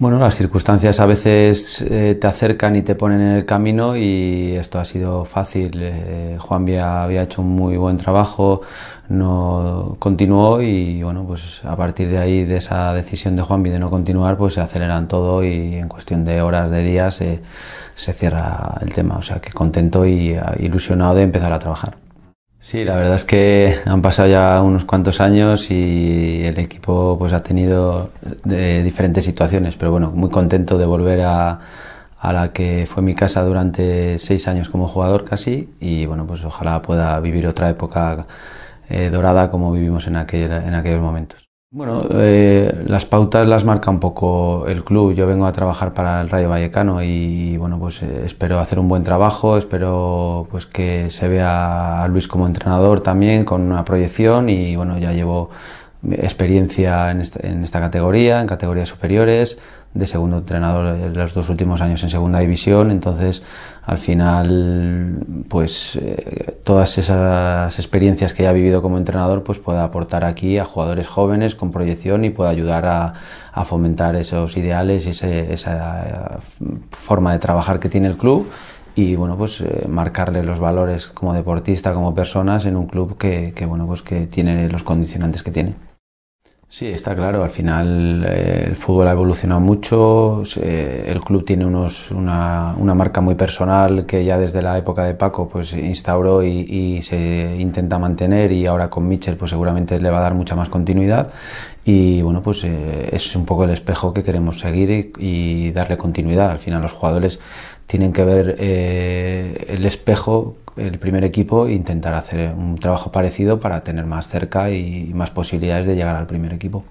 Bueno, las circunstancias a veces eh, te acercan y te ponen en el camino y esto ha sido fácil. Eh, Juan había, había hecho un muy buen trabajo, no continuó y bueno, pues a partir de ahí, de esa decisión de Juan de no continuar, pues se aceleran todo y en cuestión de horas, de días, eh, se cierra el tema. O sea que contento y ah, ilusionado de empezar a trabajar. Sí, la verdad es que han pasado ya unos cuantos años y el equipo pues ha tenido eh, diferentes situaciones, pero bueno, muy contento de volver a, la que fue mi casa durante seis años como jugador casi y bueno, pues ojalá pueda vivir otra época eh, dorada como vivimos en, aquel, en aquellos momentos. Bueno, eh, las pautas las marca un poco el club. Yo vengo a trabajar para el Rayo Vallecano y bueno, pues eh, espero hacer un buen trabajo, espero pues que se vea a Luis como entrenador también con una proyección y bueno, ya llevo experiencia en esta, categoría, en categorías superiores, de segundo entrenador en los dos últimos años en segunda división, entonces al final pues eh, todas esas experiencias que ha vivido como entrenador pues pueda aportar aquí a jugadores jóvenes con proyección y pueda ayudar a, fomentar esos ideales y esa eh, forma de trabajar que tiene el club y bueno pues eh, marcarle los valores como deportista como personas en un club que, que bueno pues que tiene los condicionantes que tiene Sí, está claro. Al final eh, el fútbol ha evolucionado mucho. Eh, el club tiene unos, una, una, marca muy personal que ya desde la época de Paco pues instauró y, se intenta mantener y ahora con Mitchell pues seguramente le va a dar mucha más continuidad. Y bueno, pues eh, es un poco el espejo que queremos seguir y, y darle continuidad. Al final los jugadores tienen que ver eh, el espejo, el primer equipo, e intentar hacer un trabajo parecido para tener más cerca y más posibilidades de llegar al primer equipo.